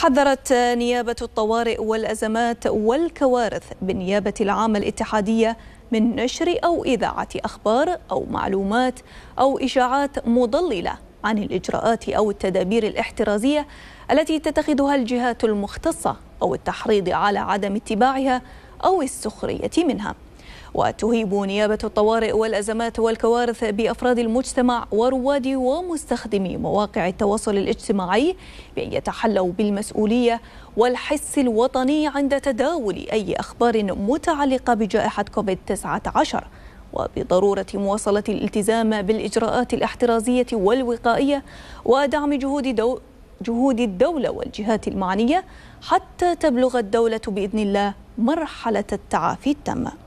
حذرت نيابة الطوارئ والأزمات والكوارث بالنيابة العامة الاتحادية من نشر أو إذاعة أخبار أو معلومات أو إشاعات مضللة عن الإجراءات أو التدابير الاحترازية التي تتخذها الجهات المختصة أو التحريض على عدم اتباعها أو السخرية منها وتهيب نيابة الطوارئ والأزمات والكوارث بأفراد المجتمع ورواد ومستخدمي مواقع التواصل الاجتماعي بأن يتحلوا بالمسؤولية والحس الوطني عند تداول أي أخبار متعلقة بجائحة كوفيد 19 وبضرورة مواصلة الالتزام بالإجراءات الاحترازية والوقائية ودعم جهود دو جهود الدولة والجهات المعنية حتى تبلغ الدولة بإذن الله مرحلة التعافي التامة